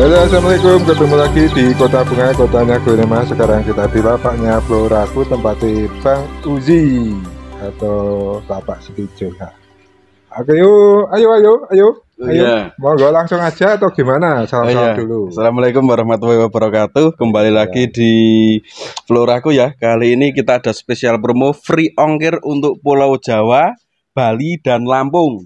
Halo assalamualaikum ketemu lagi di kota bunga kotanya Golema sekarang kita di lapaknya Floraku tempatnya Bang Uzi atau bapak Sidojo ya. Oke yuk ayo ayo ayo oh, Ayo, iya. mau gue langsung aja atau gimana? Salam, -salam oh, iya. dulu. Assalamualaikum warahmatullahi wabarakatuh. Kembali iya. lagi di Floraku ya. Kali ini kita ada spesial promo free ongkir untuk Pulau Jawa, Bali dan Lampung.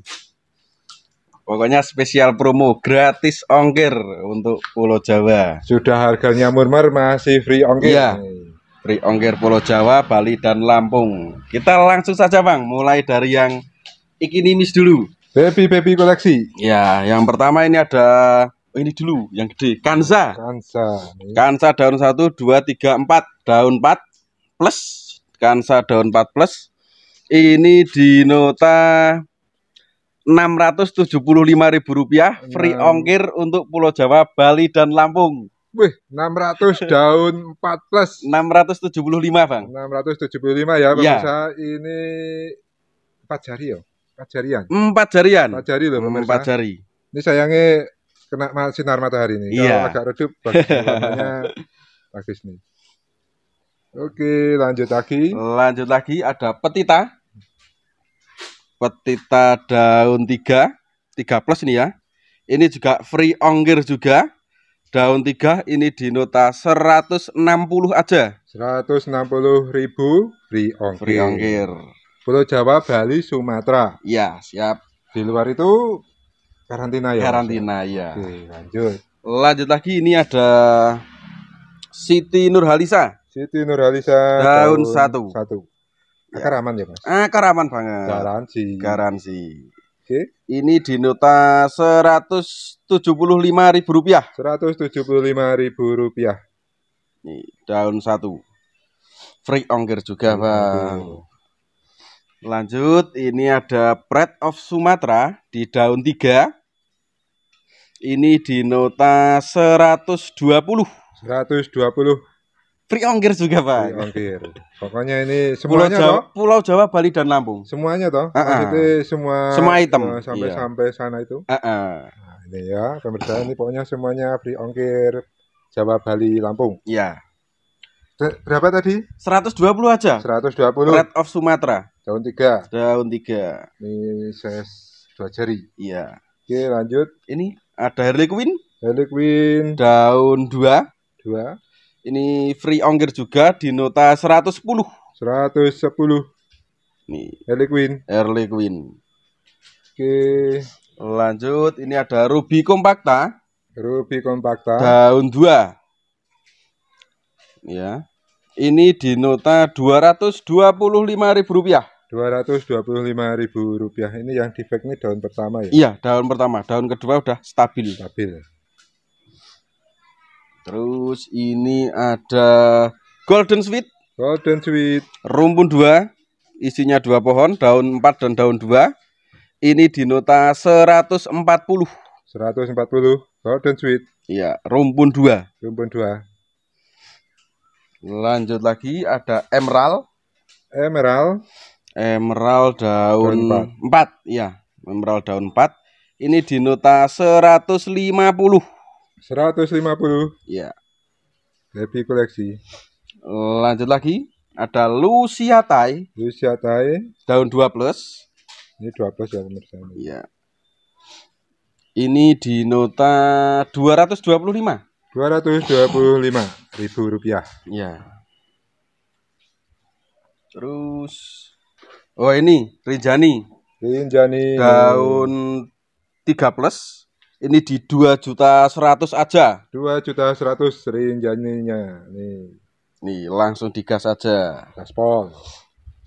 Pokoknya spesial promo gratis ongkir untuk Pulau Jawa. Sudah harganya murmur masih free ongkir. Iya. Free ongkir Pulau Jawa, Bali dan Lampung. Kita langsung saja Bang, mulai dari yang ikinimis dulu. Baby baby koleksi. Ya, yang pertama ini ada oh ini dulu yang gede, Kansa. Kansa. Kansa daun 1 2 3 4, daun 4 plus Kansa daun 4 plus. Ini di nota ribu rupiah free nah. ongkir untuk Pulau Jawa, Bali dan Lampung. Wih, 600 daun 4 plus. 675, Bang. 675 ya, iya. pemirsa. Ya. Ini 4 jari ya? 4 jarian. 4 jarian. 4 jari loh, pemirsa. 4 jari. Ini sayangnya kena sinar matahari ini. Iya. Kalau agak redup, bagus. bagus nih. Oke, lanjut lagi. Lanjut lagi ada petita petita daun 3 3 plus ini ya ini juga free ongkir juga daun 3 ini di nota 160 aja 160 ribu free ongkir free ongkir Pulau Jawa Bali Sumatera ya siap di luar itu karantina ya karantina ya Oke, lanjut lanjut lagi ini ada Siti Nurhalisa Siti Nurhalisa daun, daun satu satu Akar ya. aman ya mas? Akar eh, aman banget. Garansi. Garansi. Oke. Okay. Ini di nota seratus tujuh puluh lima ribu rupiah. Seratus tujuh puluh lima ribu rupiah. ini daun satu. Free ongkir juga, Bang. Oh. Lanjut, ini ada Pret of Sumatera di daun tiga. Ini di nota seratus dua puluh. Seratus dua puluh Free ongkir juga pak. Free ongkir. Pokoknya ini semuanya Pulau Jawa, toh. Pulau Jawa, Bali dan Lampung. Semuanya toh. Uh -uh. semua. Semua item. Uh, sampai iya. sampai sana itu. Uh -uh. Nah, ini ya pemirsa ini pokoknya semuanya free ongkir Jawa, Bali, Lampung. Iya. Berapa tadi? 120 aja. 120. Red of Sumatera. Daun tiga. Daun tiga. Ini saya dua jari. Iya. Oke lanjut. Ini ada Harley Quinn. Harley Quinn. Daun dua. Dua. Ini free ongkir juga di nota 110. 110. Nih, Harley Quinn. Harley Quinn. Oke. Lanjut, ini ada Ruby Compacta. Ruby Compacta. Daun 2. Ya. Ini di nota ribu Rp225.000. ribu rupiah. Ini yang defect ini daun pertama ya? Iya, daun pertama. Daun kedua udah stabil. Stabil. Terus ini ada Golden Sweet. Golden Sweet. Rumpun 2. Isinya dua pohon, daun 4 dan daun 2. Ini di nota 140. 140. Golden Sweet. Iya, rumpun 2. Rumpun 2. Lanjut lagi ada Emerald. Emerald. Emerald daun, daun 4. 4. Iya, Emerald daun 4. Ini di nota 150. 150. Iya. Happy koleksi. Lanjut lagi, ada Lucia Tai. Lucia Tai. Daun 2 plus. Ini 2 plus ya pemirsa. Iya. Ini di nota 225. 225 ribu rupiah. Iya. Terus Oh ini Rinjani. Rinjani. Daun 3 plus ini di dua juta seratus aja. Dua juta seratus rinjaninya. Nih. Nih langsung digas aja. Gaspol.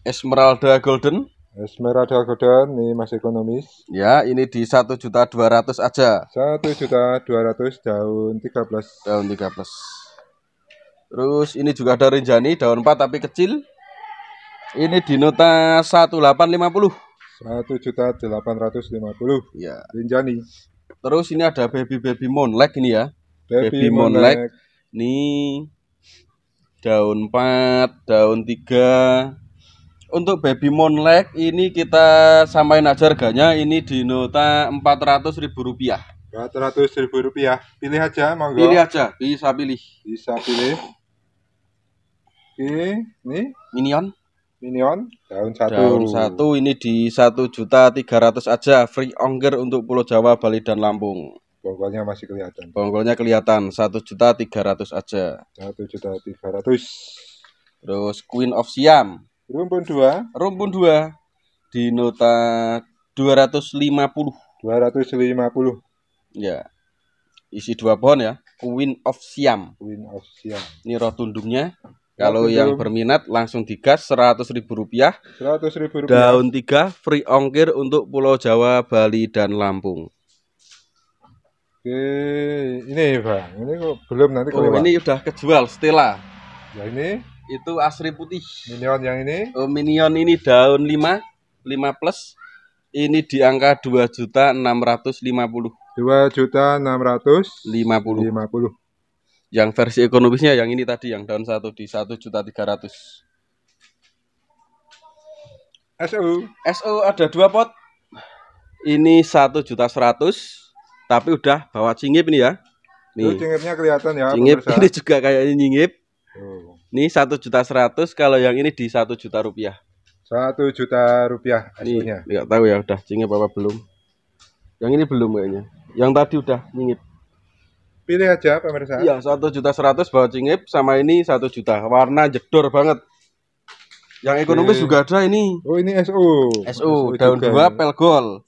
Esmeralda Golden. Esmeralda Golden nih masih Ekonomis. Ya, ini di satu juta dua ratus aja. Satu juta dua ratus daun tiga belas. Daun tiga belas. Terus ini juga ada rinjani daun empat tapi kecil. Ini di nota satu delapan lima puluh. Satu juta delapan ratus lima puluh. Ya. Rinjani. Terus ini ada baby baby monlek ini ya. Baby, baby monlek. Ini daun 4, daun 3. Untuk baby monlek ini kita samain aja harganya ini di nota Rp400.000. Rp400.000. Pilih aja monggo. Pilih aja, bisa pilih. Bisa pilih. Oke, ini minion. Minion daun satu. Daun satu ini di satu juta tiga ratus aja free ongkir untuk Pulau Jawa, Bali dan Lampung. Bonggolnya masih kelihatan. Bonggolnya kelihatan satu juta tiga ratus aja. Satu juta tiga ratus. Terus Queen of Siam. Rumpun dua. Rumpun dua di nota dua ratus lima puluh. Dua ratus lima puluh. Ya. Isi dua pohon ya. Queen of Siam. Queen of Siam. Ini roh tunduknya. Kalau yang berminat langsung digas seratus ribu rupiah. Seratus ribu rupiah. Daun tiga free ongkir untuk Pulau Jawa, Bali dan Lampung. Oke, ini bang, ini kok belum nanti kalau. Oh, ini udah kejual Stella. Ya ini. Itu asri putih. Minion yang ini. Oh, minion ini daun lima, lima plus. Ini di angka dua juta enam ratus lima puluh. Dua juta enam ratus lima puluh. Lima puluh yang versi ekonomisnya yang ini tadi yang daun satu di satu juta tiga ratus So, So ada dua pot ini satu juta seratus tapi udah bawa cingip nih ya nih cingipnya kelihatan ya cingip pemirsa. ini juga kayaknya nyingip oh. ini satu juta seratus kalau yang ini di satu juta rupiah satu juta rupiah ini. nggak tahu ya udah cingip apa belum yang ini belum kayaknya yang tadi udah nyingip Pilih aja pemirsa. Iya, satu juta seratus bawa cingip sama ini satu juta. Warna jedor banget. Yang ekonomis Oke. Iya. juga ada ini. Oh, ini SU. SU, daun juga. dua pelgol.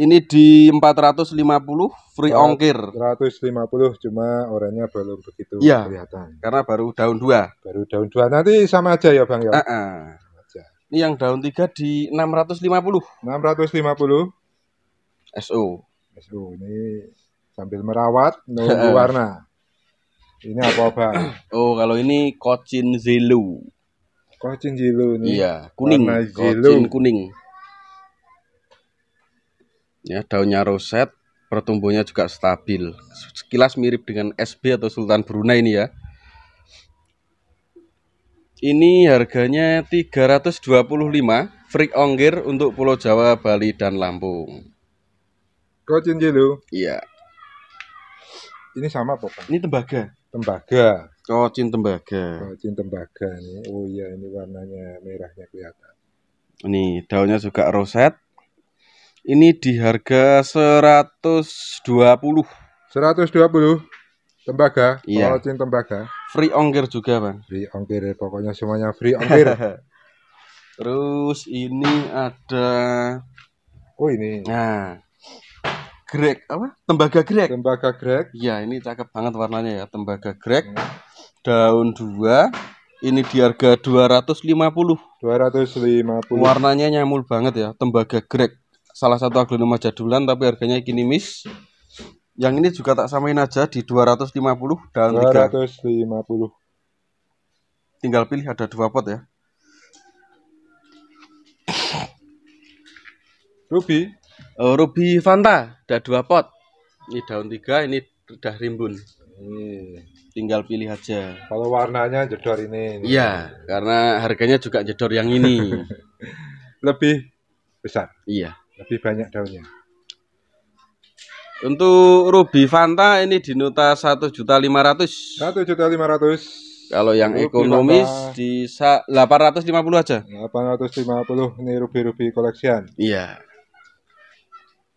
Ini di 450 free ongkir. 150 cuma orangnya belum begitu ya, kelihatan. Karena baru daun dua. Baru daun dua nanti sama aja ya Bang ya. uh -uh. Ini yang daun tiga di 650 650 SU. SU ini sambil merawat nunggu warna. Ini apa bang? Oh kalau ini kocin zilu. Kocin zilu ini, Iya kuning. Kocin kuning. Ya daunnya roset, pertumbuhnya juga stabil. Sekilas mirip dengan SB atau Sultan Brunei ini ya. Ini harganya 325 free ongkir untuk Pulau Jawa, Bali, dan Lampung. Kocin zilu, Iya. Ini sama apa, Ini tembaga. Tembaga. Oh, cin tembaga. Oh, cin tembaga nih. Oh iya, ini warnanya merahnya kelihatan. Ini daunnya juga roset. Ini di harga 120. 120. Tembaga, iya. oh, cin tembaga. Free ongkir juga, Bang. Free ongkir, pokoknya semuanya free ongkir. Terus ini ada Oh, ini. Nah, Greg apa tembaga Greg. tembaga Greg. ya ini cakep banget warnanya ya tembaga Greg. hmm. daun dua ini di harga 250 250 warnanya nyamul banget ya tembaga Greg. salah satu aglonema jadulan tapi harganya kini miss yang ini juga tak samain aja di 250 daun 250 3. tinggal pilih ada dua pot ya Ruby Eh, Ruby Fanta ada dua pot. Ini daun tiga, ini udah rimbun. Hmm. Tinggal pilih aja. Kalau warnanya jedor ini. Iya, karena harganya juga jedor yang ini. Lebih besar. Iya. Lebih banyak daunnya. Untuk Ruby Fanta ini di nota 1.500. 1.500. Kalau yang Ruby ekonomis Fanta. di 850 aja. 850 ini Ruby Ruby koleksian. Iya.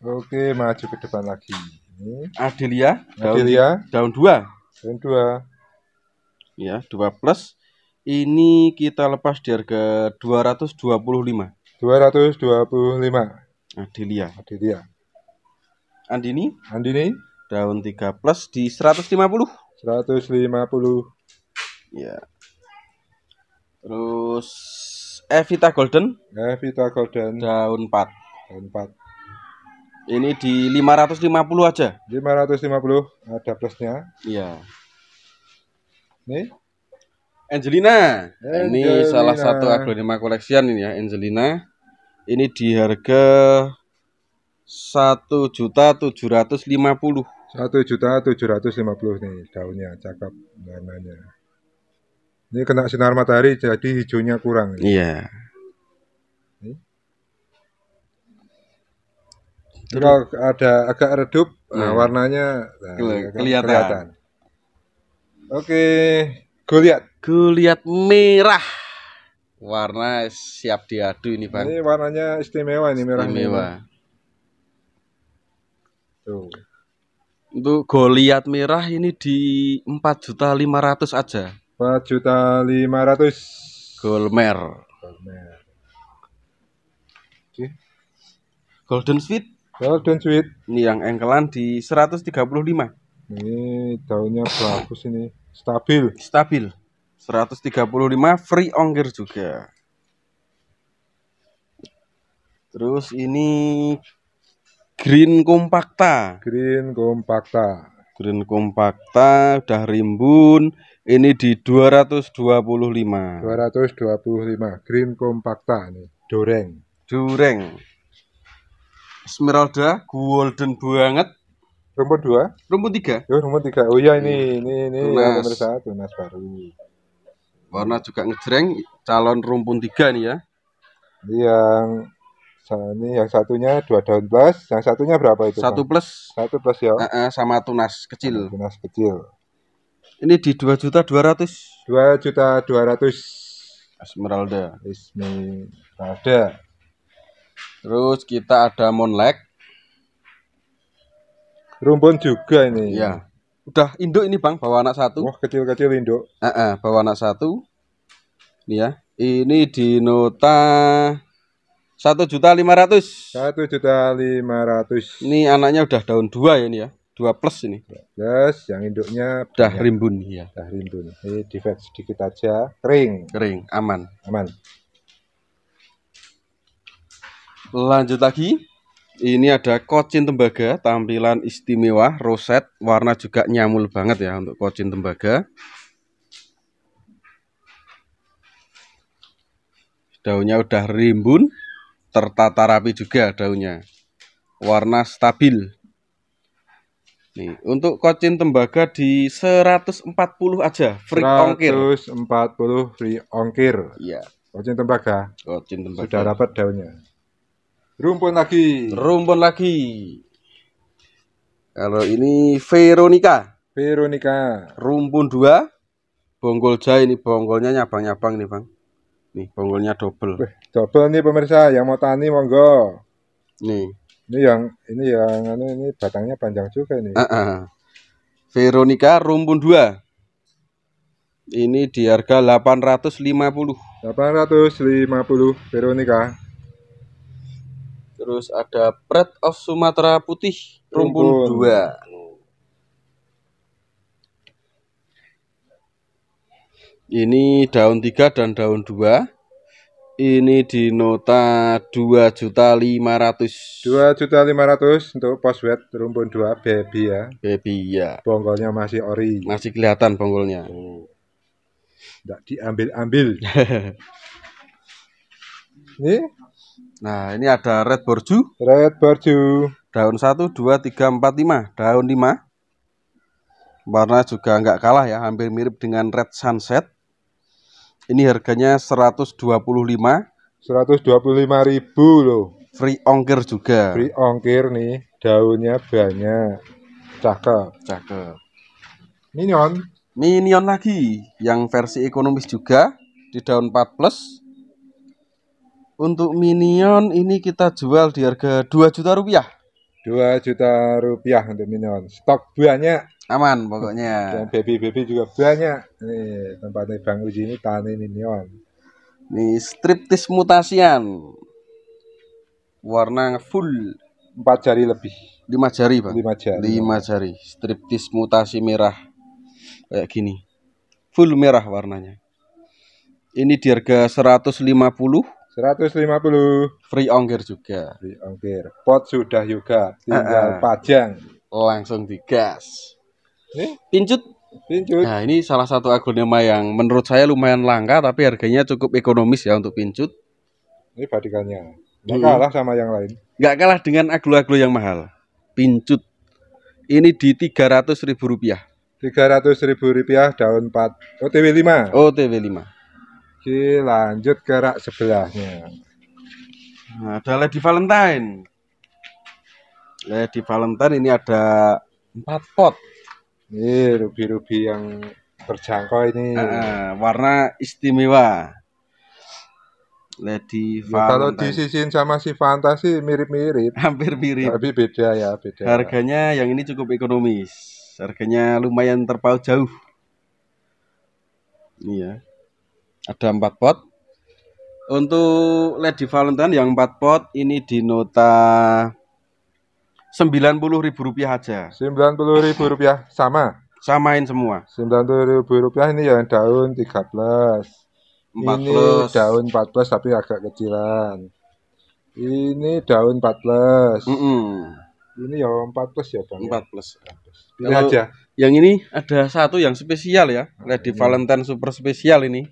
Oke, maju ke depan lagi. Ini. Adelia, Adelia. daun dua. Daun dua. Ya, dua plus. Ini kita lepas di harga 225. 225. Adelia. Adelia. Andini? Andini. Daun tiga plus di 150. 150. Ya. Terus Evita Golden. Evita Golden. Daun 4. Daun 4. Ini di 550 aja. 550 ada plusnya. Iya. Nih. Angelina. Nah, Angelina. Ini salah satu aglonema koleksian ini ya, Angelina. Ini di harga satu juta tujuh ratus lima puluh. Satu juta tujuh ratus lima puluh nih daunnya, cakep warnanya. Ini kena sinar matahari jadi hijaunya kurang. Iya. Kalau ada agak redup, nah, eh, yeah. warnanya nah, kelihatan. kelihatan. Oke, okay. Goliat. Goliat merah. Warna siap diadu ini, Bang. Ini warnanya istimewa ini merah. Istimewa. Tuh. Untuk Goliat merah ini di 4.500 aja. 4.500. Golmer. Golmer. Oke. Okay. Golden Sweet kalau dan Sweet. Ini yang engkelan di 135. Ini daunnya bagus ini. Stabil. Stabil. 135 free ongkir juga. Terus ini Green kompakta. Green kompakta. Green kompakta udah rimbun. Ini di 225. 225. Green kompakta nih, doreng. Dureng. Esmeralda golden banget. Rumput dua? Rumput tiga. Oh, rumput tiga. Oh iya ini hmm. ini ini tunas. yang satu tunas baru. Warna juga ngejreng calon rumput tiga nih ya. Yang ini yang satunya dua daun plus, yang satunya berapa itu? Satu plus. Satu plus ya. Uh, uh, sama tunas kecil. Tunas kecil. Ini di dua juta dua ratus. Dua juta dua ratus. Esmeralda. Esmeralda. Terus kita ada Monlek. Rumpun juga ini. Ya, Udah induk ini bang, bawa anak satu. Wah kecil-kecil induk. Uh -uh, bawa anak satu. Ini ya. Ini di nota satu juta lima ratus. Satu juta lima ratus. Ini anaknya udah daun dua ya ini ya. Dua plus ini. Plus yang induknya udah rimbun ya. Udah rimbun. Ini di sedikit aja kering. Kering, aman. Aman. Lanjut lagi. Ini ada kocin tembaga, tampilan istimewa, roset, warna juga nyamul banget ya untuk kocin tembaga. Daunnya udah rimbun, tertata rapi juga daunnya. Warna stabil. Nih, untuk kocin tembaga di 140 aja, free 140 ongkir. 140 free ongkir. Iya. Kocin tembaga. Kocin tembaga. Sudah dapat daunnya. Rumpun lagi. Rumpun lagi. Kalau ini Veronica. Veronica. Rumpun dua. Bonggol jai ini bonggolnya nyabang-nyabang nih bang. Nih bonggolnya double. Weh, double nih pemirsa yang mau tani monggo. Nih. Ini yang ini yang ini, anu, ini batangnya panjang juga ini. Uh -uh. Veronica rumpun dua. Ini di harga 850. 850 Veronica. Terus ada Pred of Sumatera Putih Rumpun 2. Ini daun 3 dan daun 2. Ini di nota 2.500. 2.500 untuk poswet rumpun 2 baby ya. Baby ya. Bonggolnya masih ori. Masih kelihatan bonggolnya. Oh. Enggak diambil-ambil. Ini Nah, ini ada red borju. Red borju. Daun 1, 2, 3, 4, 5. Daun 5. Warna juga nggak kalah ya, hampir mirip dengan red sunset. Ini harganya 125. 125 ribu loh. Free ongkir juga. Free ongkir nih, daunnya banyak. Cakep. Cakep. Minion. Minion lagi, yang versi ekonomis juga di daun 4 plus untuk Minion ini kita jual di harga 2 juta rupiah. 2 juta rupiah untuk Minion. Stok banyak. Aman pokoknya. Dan baby-baby juga banyak. Nih, tempatnya Bang Uji ini tani Minion. ini striptis mutasian. Warna full. 4 jari lebih. 5 jari, pak 5 jari. 5 jari. Striptis mutasi merah. Kayak gini. Full merah warnanya. Ini di harga 150 150. Free ongkir juga. Free ongkir. Pot sudah juga. Tinggal uh -uh. pajang. Langsung digas. Nih? Pincut. Pincut. Nah, ini salah satu aglonema yang menurut saya lumayan langka tapi harganya cukup ekonomis ya untuk pincut. Ini badikannya. Gak hmm. kalah sama yang lain. Gak kalah dengan aglo-aglo yang mahal. Pincut. Ini di tiga ratus ribu rupiah. Tiga ratus ribu rupiah daun 4 OTW 5 OTW 5 lagi lanjut ke rak sebelahnya nah, ada Lady Valentine Lady Valentine ini ada empat pot ini rubi-rubi yang terjangkau ini uh, warna istimewa Lady ya, Valentine. kalau disisiin sama si fantasi mirip-mirip. Hampir mirip. Tapi beda ya, beda. Harganya yang ini cukup ekonomis. Harganya lumayan terpaut jauh. Iya ada empat pot untuk Lady Valentine yang empat pot ini di nota sembilan puluh ribu rupiah aja sembilan puluh ribu rupiah sama samain semua sembilan puluh ribu rupiah ini yang daun tiga belas ini plus. daun belas tapi agak kecilan ini daun empat mm -mm. ini yang empat plus ya bang Empat plus Ini aja yang ini ada satu yang spesial ya Lady nah, ini. Valentine super spesial ini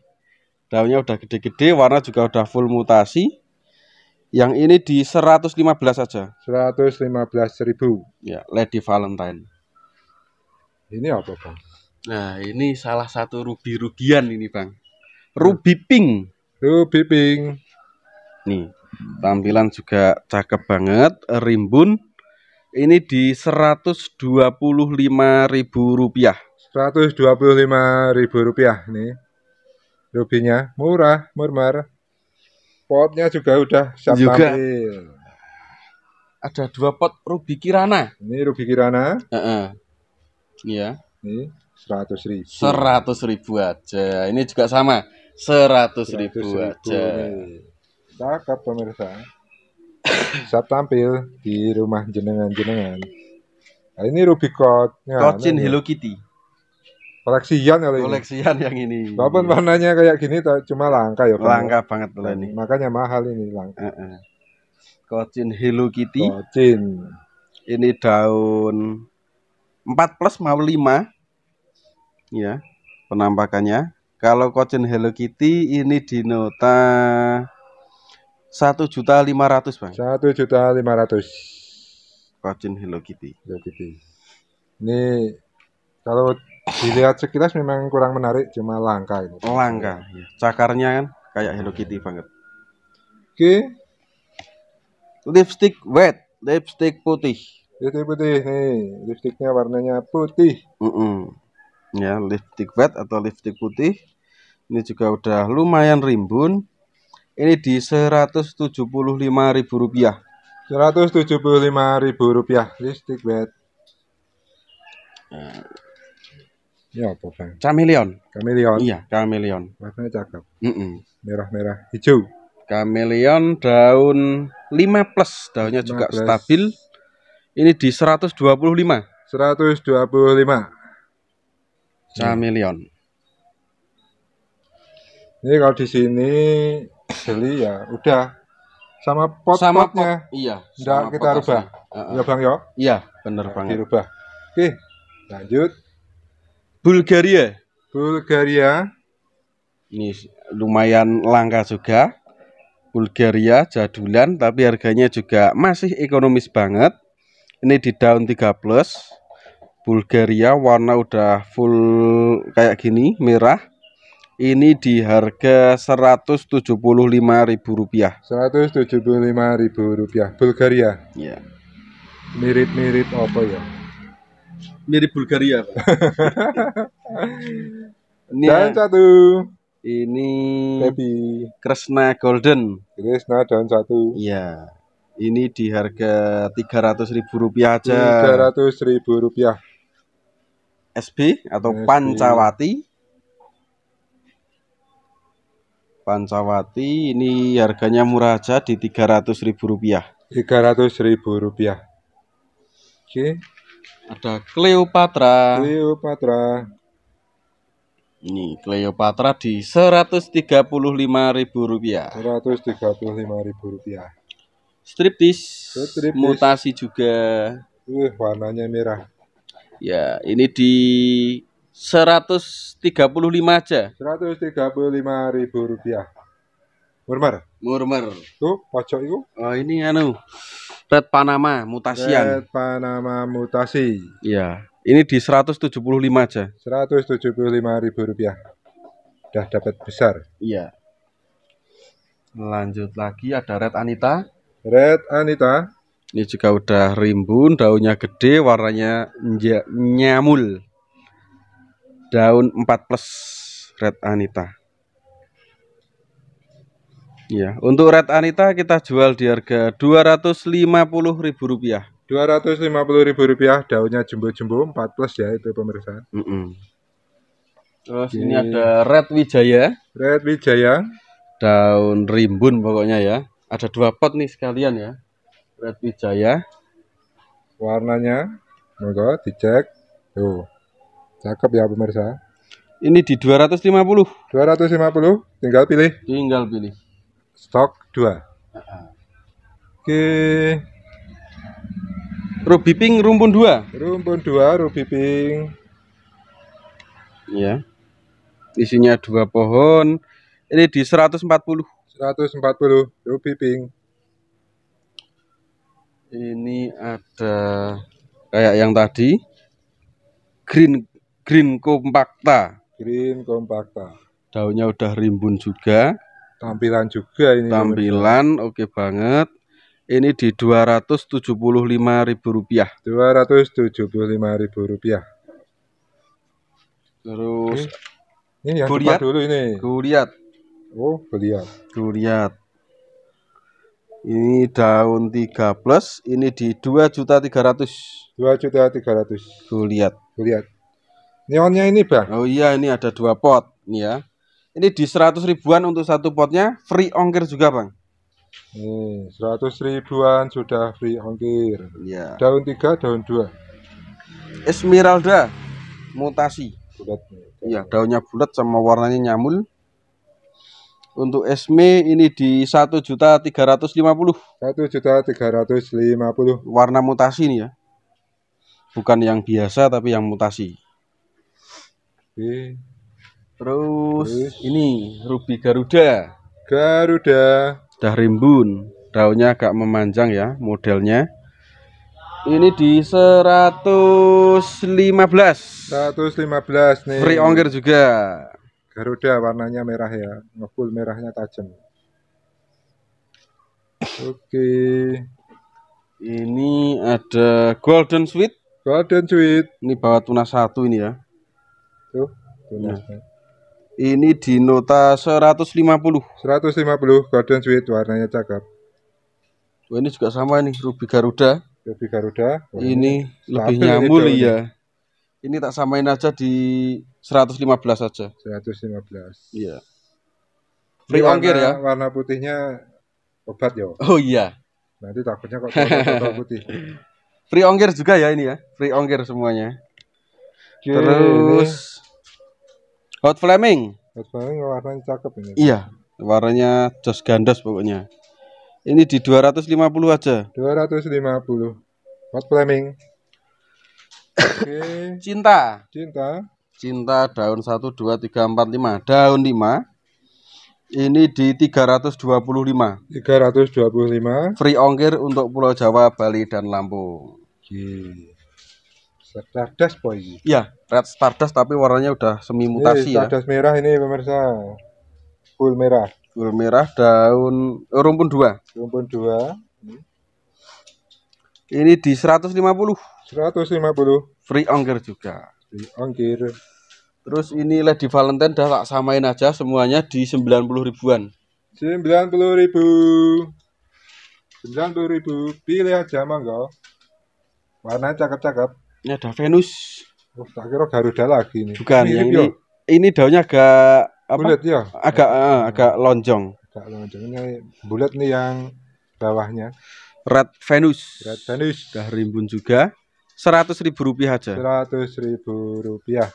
daunnya udah gede-gede warna juga udah full mutasi yang ini di 115 saja 115.000. ya Lady Valentine ini apa bang nah ini salah satu rugi rugian ini bang ruby pink ruby pink nih tampilan juga cakep banget rimbun ini di lima ribu rupiah lima ribu rupiah nih Rubinya murah, murmur. Potnya juga udah siap juga. tampil. Ada dua pot Ruby Kirana. Ini Ruby Kirana. Uh -uh. Iya. Ini seratus ribu. Seratus ribu aja. Ini juga sama. Seratus ribu, ribu aja. Cakep pemirsa. Siap tampil di rumah jenengan-jenengan. Nah, ini Kot. Kocin nah, Hello Kitty koleksian kali koleksian ini. yang ini walaupun iya. warnanya kayak gini cuma langka ya langka banget loh ini makanya mahal ini langka uh eh, -uh. Eh. kocin Hello Kitty kocin ini daun 4 plus mau 5 ya penampakannya kalau kocin Hello Kitty ini di nota satu juta lima ratus bang satu juta lima ratus kocin Hello Kitty Hello Kitty ini kalau dilihat sekilas memang kurang menarik cuma langka ini oh, langka ya. cakarnya kan kayak Hello Kitty banget oke okay. lipstick wet lipstick putih lipstick putih nih lipsticknya warnanya putih mm -mm. ya lipstick wet atau lipstick putih ini juga udah lumayan rimbun ini di 175.000 rupiah 175.000 rupiah lipstick wet nah, Ya apa bang? Kameleon. Kameleon. Iya, kameleon. Warnanya cakep. Mm -mm. Merah-merah hijau. Kameleon daun 5 plus, daunnya 5 juga plus. stabil. Ini di 125. 125. Kameleon. Ini kalau di sini beli ya udah sama pot sama potnya. Iya, pot, iya. Enggak kita rubah. Uh -uh. Ya Bang yo. Ya. Iya, bener nah, banget. Dirubah. Oke, lanjut. Bulgaria. Bulgaria. Ini lumayan langka juga. Bulgaria jadulan tapi harganya juga masih ekonomis banget. Ini di daun 3 plus. Bulgaria warna udah full kayak gini merah. Ini di harga Rp175.000. Rp175.000 Bulgaria. Iya. Mirip-mirip apa ya? mirip Bulgaria Pak. ini daun ya. satu ini baby Kresna Golden Kresna dan satu iya ini di harga tiga ratus ribu rupiah aja tiga ratus ribu rupiah SB atau SB. Pancawati Pancawati ini harganya murah aja di tiga ratus ribu rupiah tiga ratus ribu rupiah oke okay. Ada Cleopatra. Cleopatra. Ini Cleopatra di puluh 135000 ribu 135000 Striptis. Striptis. Mutasi juga. Uh, warnanya merah. Ya, ini di 135 aja. lima ribu rupiah. Murmer. Murmer. Tuh, pojok itu. Oh, ini anu. Red Panama mutasi. Red Panama mutasi. Iya. Ini di 175 aja. 175 ribu rupiah. Udah dapat besar. Iya. Lanjut lagi ada Red Anita. Red Anita. Ini juga udah rimbun, daunnya gede, warnanya nyamul. Daun 4 plus Red Anita. Iya, untuk Red Anita kita jual di harga Rp250.000. rp rupiah daunnya jumbo-jumbo 4 plus ya itu pemirsa. Mm -mm. Terus ini, ini ada Red Wijaya. Red Wijaya. Daun rimbun pokoknya ya. Ada dua pot nih sekalian ya. Red Wijaya. Warnanya, monggo dicek. Tuh. Cakep ya pemirsa. Ini di 250. 250, tinggal pilih. Tinggal pilih stok 2 oke ruby pink rumpun 2 rumpun 2 ruby pink ya isinya dua pohon ini di 140 140 ruby pink ini ada kayak yang tadi green green kompakta green kompakta daunnya udah rimbun juga Tampilan juga ini. Tampilan oke okay banget. Ini di Rp275.000. Rp275.000. Terus okay. ini yang Goliat. dulu ini. kuliat Oh, kuliat kuliat Ini daun tiga plus, ini di dua dua juta juta tiga ratus 2.300. 2.300. kuliat kuliat Neonnya ini, Bang. Oh iya, ini ada dua pot, nih ya. Ini di 100 ribuan untuk satu potnya free ongkir juga, Bang. Nih, 100 ribuan sudah free ongkir. ya. Daun tiga, daun 2. Esmeralda mutasi. Bulat. Iya, daunnya bulat sama warnanya nyamul. Untuk Esme ini di juta 1.350. 1.350. Warna mutasi nih ya. Bukan yang biasa tapi yang mutasi. Oke. Terus, Terus ini ruby Garuda. Garuda. Dah rimbun. Daunnya agak memanjang ya modelnya. Ini di 115. 115 nih. Free ongkir juga. Garuda warnanya merah ya. Ngepul merahnya tajam. Oke. Okay. Ini ada Golden Sweet. Golden Sweet. Ini bawa tunas satu ini ya. Tuh, tunas. Ya. Ini di nota 150. 150 golden sweet warnanya cakep. Oh, ini juga sama nih ruby garuda. Ruby garuda. Oh, ini lebih nyamul ya. Ini tak samain aja di 115 aja. 115. Iya. Free ongkir ya. Warna putihnya obat ya. Oh iya. Nanti takutnya kok total putih. Free ongkir juga ya ini ya. Free ongkir semuanya. Okay, Terus ini Hot Flaming. Hot Flaming warnanya cakep ini. Iya, warnanya jos gandos pokoknya. Ini di 250 aja. 250. Hot Flaming. Oke. Cinta. Cinta. Cinta daun 1 2 3 4 5. Daun 5. Ini di 325. 325. Free ongkir untuk Pulau Jawa, Bali dan Lampung. Oke. Stardust boy. Iya, red Stardust tapi warnanya udah semi mutasi ini, iya, ya. Stardust merah ini pemirsa. Full merah. Full merah daun eh, rumpun dua. Rumpun dua. Ini di 150. 150. Free ongkir juga. Free ongkir. Terus ini Lady Valentine dah tak samain aja semuanya di 90 ribuan. 90 ribu. 90 ribu. Pilih aja mangga. Warna cakep-cakep. Ini ada Venus. Oh, tak kira Garuda lagi ini. Juga ini, yang ini, ini daunnya agak apa? Bulat ya. Agak Uh, agak lonjong. Agak lonjong. Ini bulat nih yang bawahnya. Red Venus. Red Venus. Dah rimbun juga. Seratus ribu rupiah aja. Seratus ribu rupiah.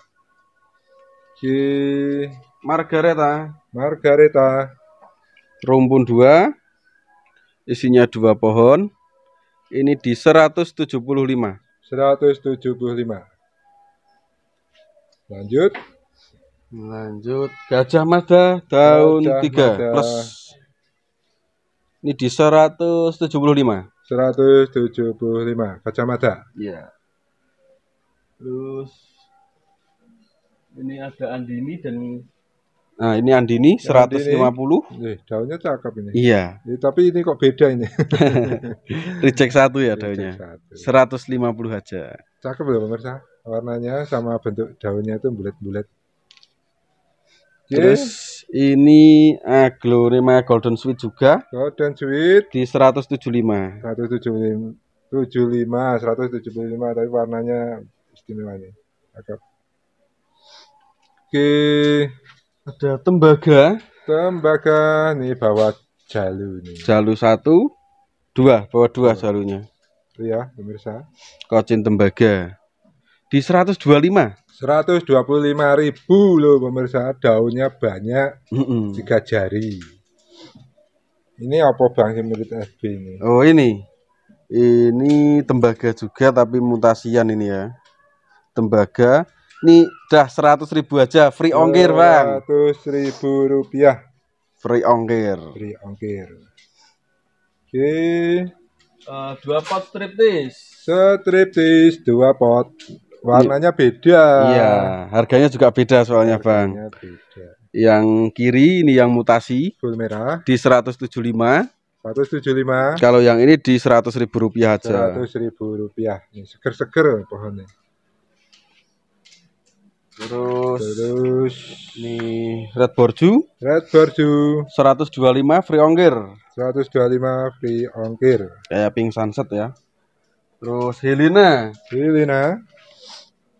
Si Margareta. Margareta. Rumpun dua. Isinya dua pohon. Ini di 175. 175. Lanjut. Lanjut. Gajah Mada daun Gajah 3 Mada. plus. Ini di 175. 175 Gajah Mada. Iya. Terus ini ada Andini dan Nah, ini Andini ya, 150. Andini, eh, daunnya cakep ini. Iya. Eh, tapi ini kok beda ini. Reject satu ya daunnya. Satu. 150 aja. Cakep loh pemirsa. Warnanya sama bentuk daunnya itu bulat-bulat. Terus ini Aglorema eh, Golden Sweet juga. Golden Sweet di 175. 175. 175 tapi warnanya istimewa nih. Cakep. Oke. Okay. Ada tembaga. Tembaga nih bawa jalu nih. Jalu satu, dua, bawa dua oh. jalunya. Iya, pemirsa. Kocin tembaga. Di 125. 125 ribu loh pemirsa, daunnya banyak, mm -mm. tiga jari. Ini apa bang murid FB ini? Oh ini, ini tembaga juga tapi mutasian ini ya. Tembaga ini dah seratus ribu aja, free ongkir bang. Seratus ribu rupiah. Free ongkir. Free ongkir. Oke. Okay. Uh, eh, dua pot striptis. Striptis dua pot. Warnanya iya. beda. Iya, harganya juga beda soalnya harganya bang. Beda. Yang kiri ini yang mutasi. Full merah. Di 175. lima. Kalau yang ini di seratus ribu rupiah aja. Seratus ribu rupiah. Seger-seger pohonnya. Terus terus nih Red Borju. Red Borju. 125 free ongkir. 125 free ongkir. Kayak Pink Sunset ya. Terus Helena. Helena.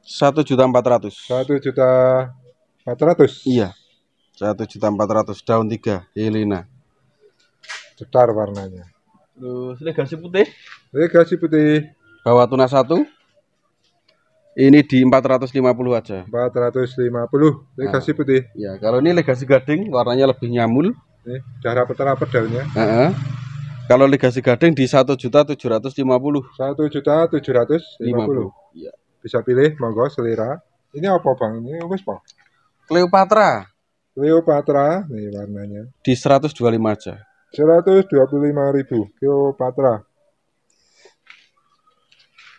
Satu juta empat ratus. Satu juta empat ratus. Iya. Satu juta empat ratus daun tiga Helena. Cetar warnanya. Terus legasi putih. Legasi putih. Bawa tunas satu. Ini di 450 aja. 450 legasi nah, putih. Ya, kalau ini legasi gading warnanya lebih nyamul. Ini cara petara pedalnya. Uh -huh. Kalau legasi gading di 1.750. 1.750. Ya, Bisa pilih monggo selera. Ini apa, Bang? Ini wis, Bang. Cleopatra. Cleopatra nih warnanya. Di 125 aja. 125.000 Cleopatra.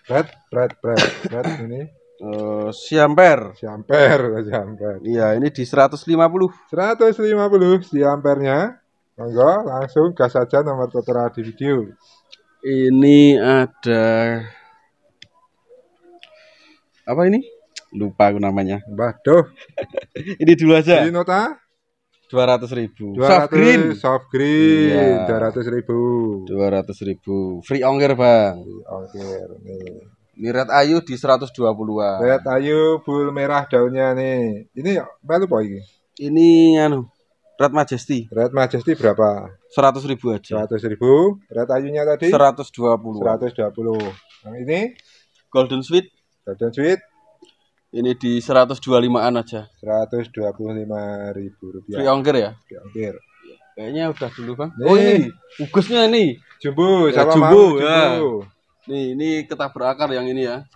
Red, red, red, red ini. Uh, siamper. Siamper, siamper. Iya, ini di 150. 150 siampernya. Monggo langsung gas saja nomor tertera di video. Ini ada apa ini? Lupa aku namanya. Waduh. ini dulu aja. Ini nota dua ratus ribu. Soft green. Soft iya. Dua ratus ribu. Dua ratus ribu. Free ongkir bang. Free ongkir nih. Ini red ayu di seratus dua puluh an Red ayu bul merah daunnya nih. Ini baru boy. ini. Ini anu red majesty. Red majesty berapa? seratus ribu aja. 100 ribu. Red ayunya tadi? seratus dua puluh 120. 120. Yang ini? Golden sweet. Golden sweet ini di 125-an aja. 125 ribu rupiah. Free ongkir ya? Free ongkir. Kayaknya udah dulu, Bang. Nih. Oh, ini bungkusnya nih. Jumbo, ya, jumbo, mau, ya. jumbo. Nih, ini ketabrak akar yang ini ya.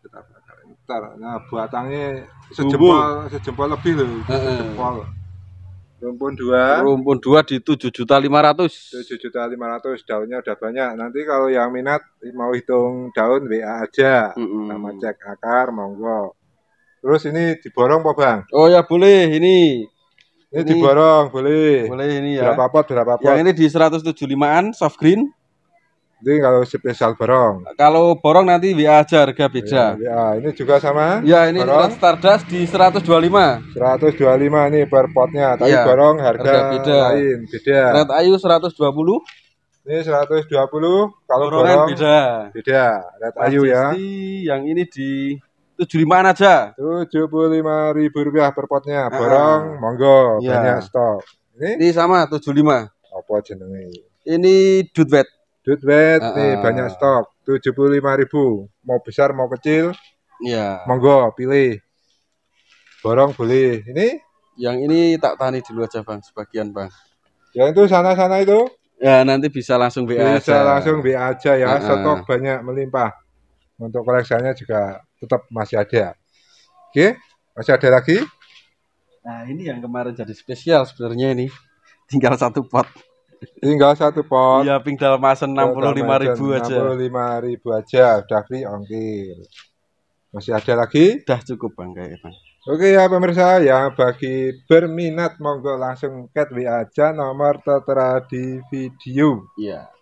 Ketabrak akar. Bentar. Nah, batangnya sejempol, sejempol lebih loh. Sejempol. Rumpun dua. Rumpun dua di tujuh juta lima ratus. Tujuh juta lima ratus daunnya udah banyak. Nanti kalau yang minat mau hitung daun WA aja, mm -hmm. nama cek akar monggo. Terus ini diborong Pak Bang? Oh ya boleh ini. Ini, ini diborong boleh. Boleh ini ya. Berapa pot berapa pot? Yang ini di 175-an soft green. Ini kalau spesial borong. Kalau borong nanti WA aja harga beda. Ya, ya. ini juga sama. Ya, ini borong. Stardust di 125. 125 ini per potnya, tapi ya, borong harga, harga beda. lain, beda. Red Ayu 120. Ini 120, kalau borong, borong beda. Beda, Red Ayu ya. Yang ini di tujuh lima aja tujuh puluh lima ribu rupiah per potnya ah. barang monggo yeah. banyak stok ini, ini sama tujuh lima apa jenenge ini dudwet dudwet uh, ah, nih ah, banyak stok tujuh puluh lima ribu mau besar mau kecil ya monggo pilih barang boleh ini yang ini tak tani dulu aja bang sebagian bang yang itu sana sana itu ya nanti bisa langsung BA bisa aja. langsung BA aja ya uh, stok banyak melimpah untuk koleksinya juga tetap masih ada. Oke, masih ada lagi? Nah, ini yang kemarin jadi spesial sebenarnya ini. Tinggal satu pot. Tinggal satu pot. Iya, ping dalam dalmasen 65 ribu aja. 65 ribu aja, sudah free ongkir. Masih ada lagi? Sudah cukup Bang kayaknya. Oke ya pemirsa, ya bagi berminat monggo langsung cat WA aja nomor tertera di video. Iya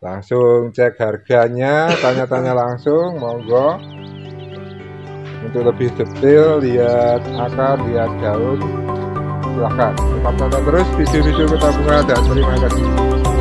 langsung cek harganya tanya-tanya langsung monggo untuk lebih detail lihat akar lihat daun silahkan tetap tonton terus video-video kita dan terima kasih